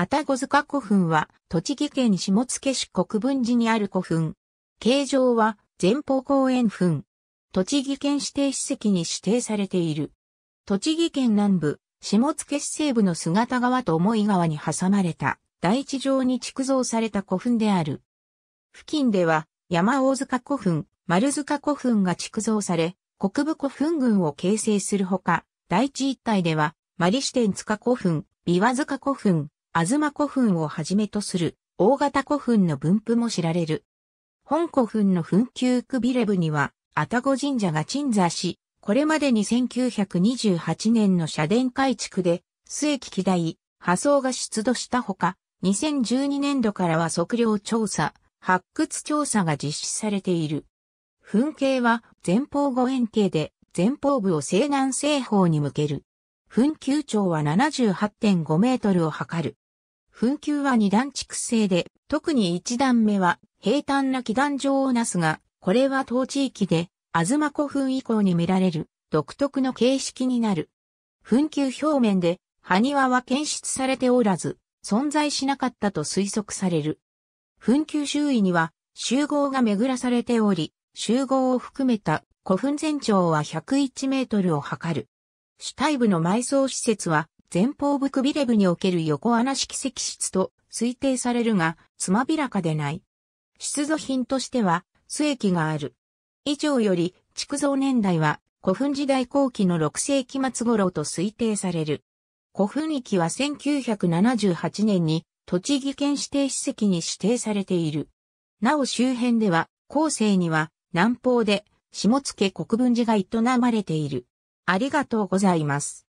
愛宕塚古墳は、栃木県下野市国分寺にある古墳。形状は、前方後円墳。栃木県指定史跡に指定されている。栃木県南部、下野市西部の姿川と思い川に挟まれた、大地上に築造された古墳である。付近では、山大塚古墳、丸塚古墳が築造され、国部古墳群を形成するほか、大地一帯では、マリシテン塚古墳、琵琶塚古墳、マ古墳をはじめとする大型古墳の分布も知られる。本古墳の墳丘区ビレブには、愛宕神社が鎮座し、これまでに1928年の社殿改築で、末期期代、破損が出土したほか、2012年度からは測量調査、発掘調査が実施されている。墳形は前方後円形で、前方部を西南西方に向ける。墳丘長は78.5メートルを測る。墳丘は二段地生で、特に一段目は平坦な祈願場をなすが、これは当地域で、あずま古墳以降に見られる独特の形式になる。墳丘表面で、埴輪は検出されておらず、存在しなかったと推測される。墳丘周囲には集合が巡らされており、集合を含めた古墳全長は101メートルを測る。主体部の埋葬施設は前方部ビレ部における横穴式石室と推定されるが、つまびらかでない。出土品としては、須液がある。以上より、築造年代は、古墳時代後期の6世紀末頃と推定される。古墳域は1978年に、栃木県指定史跡に指定されている。なお周辺では、後世には、南方で、下野国分寺が営まれている。ありがとうございます。